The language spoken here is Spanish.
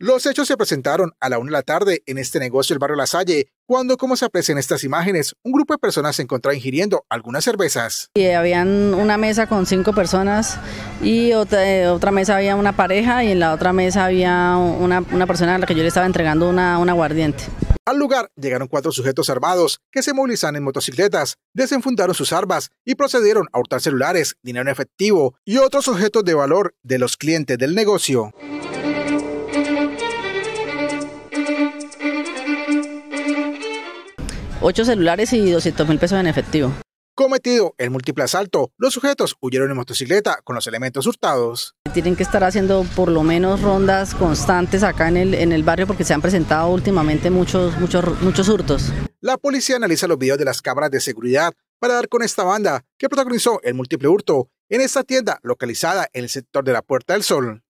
Los hechos se presentaron a la una de la tarde en este negocio del barrio La Salle, cuando, como se aprecia en estas imágenes, un grupo de personas se encontraba ingiriendo algunas cervezas. Y habían una mesa con cinco personas y otra, eh, otra mesa había una pareja y en la otra mesa había una, persona a la que yo le estaba entregando una, una aguardiente. Al lugar llegaron cuatro sujetos armados que se movilizan en motocicletas, desenfundaron sus armas y procedieron a hurtar celulares, dinero en efectivo y otros objetos de valor de los clientes del negocio. 8 celulares y 200 mil pesos en efectivo. Cometido el múltiple asalto, los sujetos huyeron en motocicleta con los elementos hurtados. Tienen que estar haciendo por lo menos rondas constantes acá en el, en el barrio porque se han presentado últimamente muchos, muchos, muchos hurtos. La policía analiza los videos de las cámaras de seguridad para dar con esta banda que protagonizó el múltiple hurto en esta tienda localizada en el sector de la Puerta del Sol.